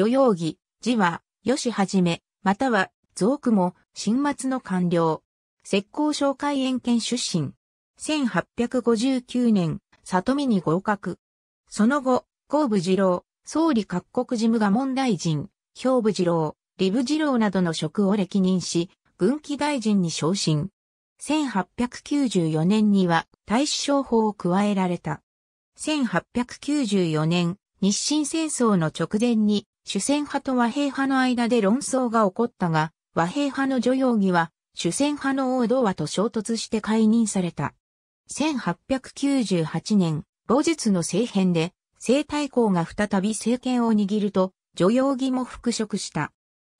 女容儀、字は、吉はじめ、または、造句も、新末の官僚。石膏商会園県出身。1859年、里見に合格。その後、後部次郎、総理各国事務が問大臣、兵部次郎、リ部次郎などの職を歴任し、軍機大臣に昇進。1894年には大使商法を加えられた。1894年、日清戦争の直前に主戦派と和平派の間で論争が起こったが、和平派の女容疑は主戦派の王道和と衝突して解任された。1898年、母術の政変で、政大公が再び政権を握ると、女容疑も復職した。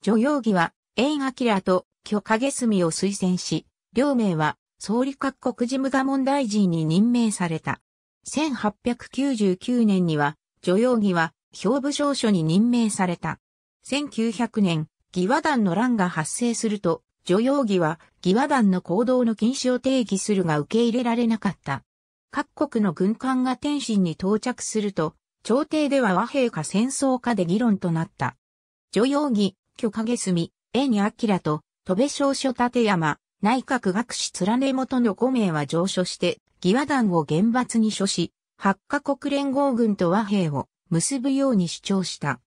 女容疑は、縁明と巨影隅を推薦し、両名は総理各国事務我問大臣に任命された。1899年には、女容疑は兵部少書に任命された。1900年、義和団の乱が発生すると、女容疑は義和団の行動の禁止を定義するが受け入れられなかった。各国の軍艦が天津に到着すると、朝廷では和平か戦争かで議論となった。女容疑、巨影住、縁明と、戸部少書立山、内閣学士連根元の5名は上書して、義和団を厳罰に処し、八カ国連合軍と和平を結ぶように主張した。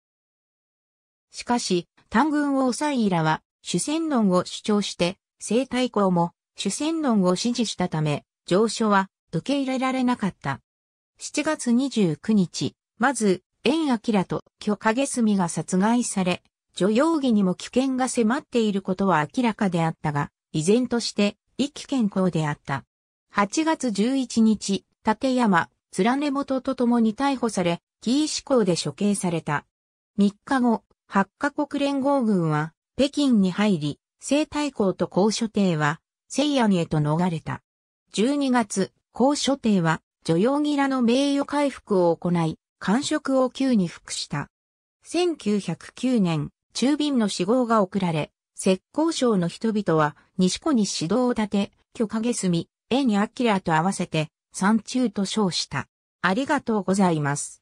しかし、単軍抑えイラは主戦論を主張して、聖太公も主戦論を支持したため、上書は受け入れられなかった。7月29日、まず、円明と巨影隅が殺害され、女容疑にも危険が迫っていることは明らかであったが、依然として、一気健康であった。8月11日、立山、連根元と共に逮捕され、キー市港で処刑された。3日後、八カ国連合軍は北京に入り、西太后と高所帝は西安へと逃れた。12月、高所帝は女用ギラの名誉回復を行い、官職を急に服した。1909年、中便の死亡が送られ、石膏省の人々は西湖に指導を立て、巨影住、絵にアキラと合わせて、山中と称した。ありがとうございます。